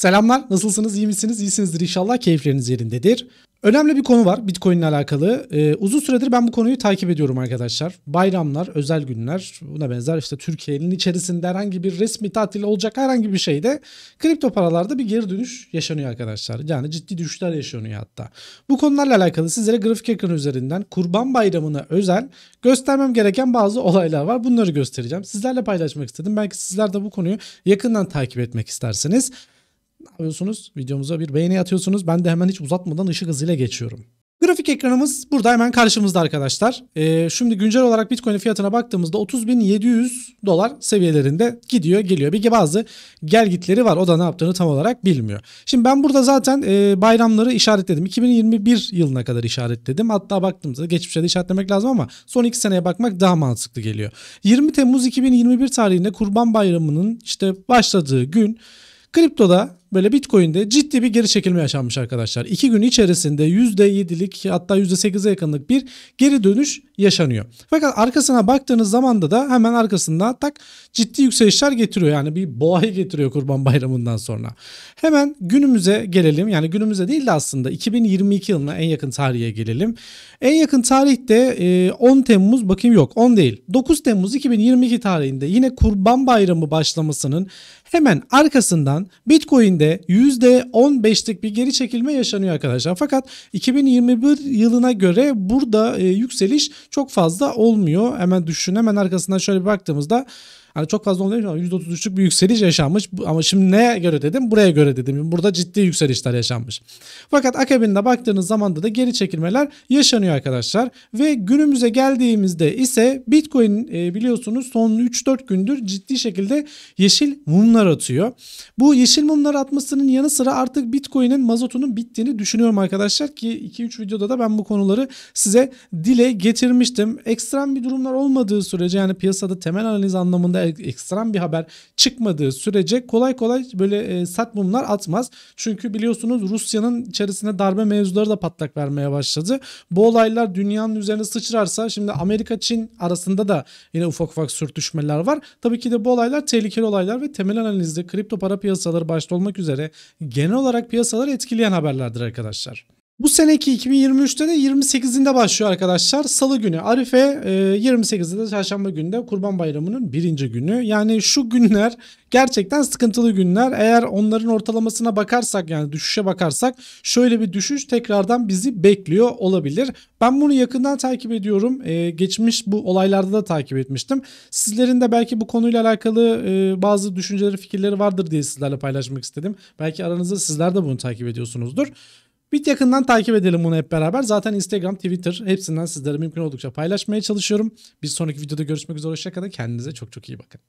Selamlar, nasılsınız, iyi misiniz? İyisinizdir inşallah, keyifleriniz yerindedir. Önemli bir konu var Bitcoin ile alakalı. Ee, uzun süredir ben bu konuyu takip ediyorum arkadaşlar. Bayramlar, özel günler, buna benzer işte Türkiye'nin içerisinde herhangi bir resmi tatil olacak herhangi bir şeyde kripto paralarda bir geri dönüş yaşanıyor arkadaşlar. Yani ciddi düşüşler yaşanıyor hatta. Bu konularla alakalı sizlere grafik ekranı üzerinden Kurban Bayramı'na özel göstermem gereken bazı olaylar var. Bunları göstereceğim. Sizlerle paylaşmak istedim. Belki sizler de bu konuyu yakından takip etmek istersiniz yapmıyorsunuz. Videomuza bir beğeni atıyorsunuz. Ben de hemen hiç uzatmadan ışık hızıyla geçiyorum. Grafik ekranımız burada hemen karşımızda arkadaşlar. Ee, şimdi güncel olarak Bitcoin fiyatına baktığımızda 30.700 dolar seviyelerinde gidiyor geliyor. Bir bazı gel gitleri var o da ne yaptığını tam olarak bilmiyor. Şimdi ben burada zaten e, bayramları işaretledim. 2021 yılına kadar işaretledim. Hatta baktığımızda geçmişe de işaretlemek lazım ama son 2 seneye bakmak daha mantıklı geliyor. 20 Temmuz 2021 tarihinde Kurban Bayramı'nın işte başladığı gün kriptoda böyle Bitcoin'de ciddi bir geri çekilme yaşanmış arkadaşlar. İki gün içerisinde %7'lik hatta %8'e yakınlık bir geri dönüş yaşanıyor. Fakat arkasına baktığınız zaman da da hemen arkasında tak ciddi yükselişler getiriyor. Yani bir boğayı getiriyor Kurban Bayramı'ndan sonra. Hemen günümüze gelelim. Yani günümüze değil de aslında 2022 yılına en yakın tarihe gelelim. En yakın tarihte 10 e, Temmuz bakayım yok 10 değil. 9 Temmuz 2022 tarihinde yine Kurban Bayramı başlamasının hemen arkasından Bitcoin üzerinde %15'lik bir geri çekilme yaşanıyor arkadaşlar. Fakat 2021 yılına göre burada e, yükseliş çok fazla olmuyor. Hemen düşün hemen arkasından şöyle baktığımızda Hani çok fazla olmuyor ama %33'lük bir yükseliş yaşanmış. Ama şimdi neye göre dedim? Buraya göre dedim. Burada ciddi yükselişler yaşanmış. Fakat akabinde baktığınız zaman da geri çekilmeler yaşanıyor arkadaşlar. Ve günümüze geldiğimizde ise Bitcoin e, biliyorsunuz son 3-4 gündür ciddi şekilde yeşil mumlar atıyor. Bu yeşil mumlar atmasının yanı sıra artık Bitcoin'in mazotunun bittiğini düşünüyorum arkadaşlar ki 2-3 videoda da ben bu konuları size dile getirmiştim. Ekstrem bir durumlar olmadığı sürece yani piyasada temel analiz anlamında da ekstrem bir haber çıkmadığı sürece kolay kolay böyle e, sert mumlar atmaz. Çünkü biliyorsunuz Rusya'nın içerisinde darbe mevzuları da patlak vermeye başladı. Bu olaylar dünyanın üzerine sıçrarsa şimdi Amerika-Çin arasında da yine ufak ufak sürtüşmeler var. Tabii ki de bu olaylar tehlikeli olaylar ve temel analizde kripto para piyasaları başta olmak üzere genel olarak piyasaları etkileyen haberlerdir arkadaşlar. Bu seneki 2023'te de 28'inde başlıyor arkadaşlar. Salı günü Arife, 28'de e, de çarşamba günde Kurban Bayramı'nın birinci günü. Yani şu günler gerçekten sıkıntılı günler. Eğer onların ortalamasına bakarsak yani düşüşe bakarsak şöyle bir düşüş tekrardan bizi bekliyor olabilir. Ben bunu yakından takip ediyorum. E, geçmiş bu olaylarda da takip etmiştim. Sizlerin de belki bu konuyla alakalı e, bazı düşünceleri, fikirleri vardır diye sizlerle paylaşmak istedim. Belki aranızda sizler de bunu takip ediyorsunuzdur. Bit yakından takip edelim bunu hep beraber. Zaten Instagram, Twitter hepsinden sizlere mümkün oldukça paylaşmaya çalışıyorum. Bir sonraki videoda görüşmek üzere. Hoşçakalın. Kendinize çok çok iyi bakın.